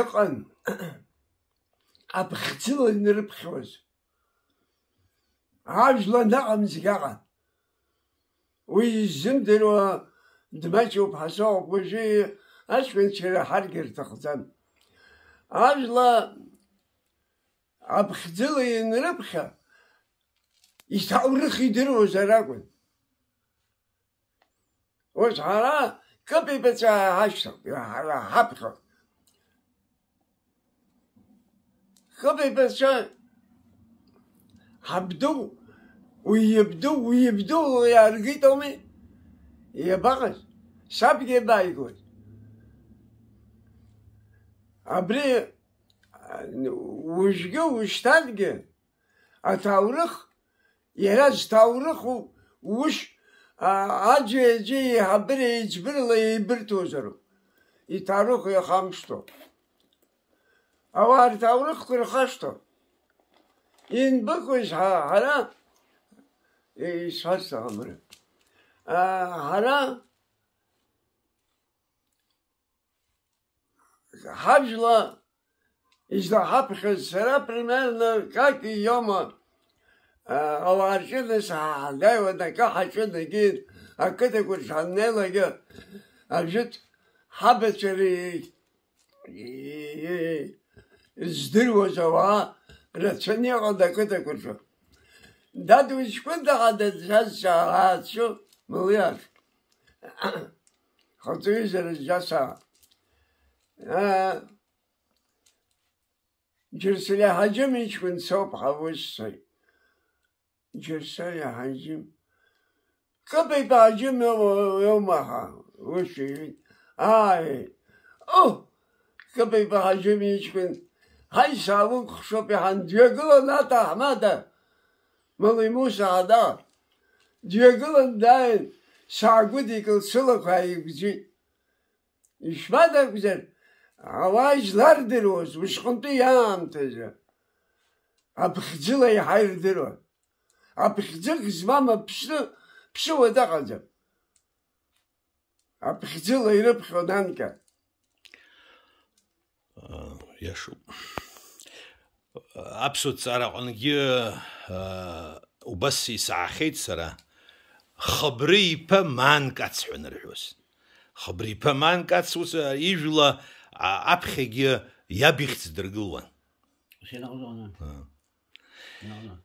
иҟан аԥхӡыла инрыԥхьоз ажәла наҟамзгь аҟан уи иззымдыруа дмаҷуп ҳасоуп уажәы аҷкәынцәа раҳаргьы рҭахӡам ажәла аԥхӡыла ианрыԥхьа иҭоурых идыруазар акәын ус ҳара кып ибацәа ҳашьҭоуп ҳаԥхьоуп ხაბებს შა აბდო უიებდო უიებდო არ გიტომი ებაღს შაბიე დაიგო აბრი უშგე უშთადგე ათაურხ ერაც თაურხ უშ აჯეჯი აბრი ეჯბრლი ბრტოჟრო ითარო ხამშტო avartavlık kırkaçtı. İn bakış ha hara e, saç hamuru. E, hara hacla işte hapkı sıra primerle kaki yama avarçı da sahada ve de kahaçı da git akıda kurşanne la git. Acıt habetçeri zdrvožava računjava da kuda kuću. Da tu iškunda da zasa raču mujar. Hoću izra zasa. Cirsile hacim içkun sop havuşsay. Cirsile hacim. Kapı bacım yomaha. Uşuyun. Ay. Oh. Kapı bacım içkun. აი ჟავონ ხშოპი ან ჯეგლო ნატა ამადა მოლი მუშადა ჯეგლო დაი საგუდი კლსულა ხაი გჯი ისვადა გზერ ავაჟლარ დიროს უშყუნტი ამთეჟა აფხძილე ჰაირდირო აფხძი გზვამა ფშნ ფშო და ყაჯა აფხძილე ირფხოდანკა აა яшу აბსოლუტს არა ყოველი აა უბასი საახეც რა ხბრიფა მანკაც ვენერჰოს ხბრიფა მანკაც უს იჟლა აფხეგი იაბიხც დრგულან შენ აღარ ვარ აა ნო ნო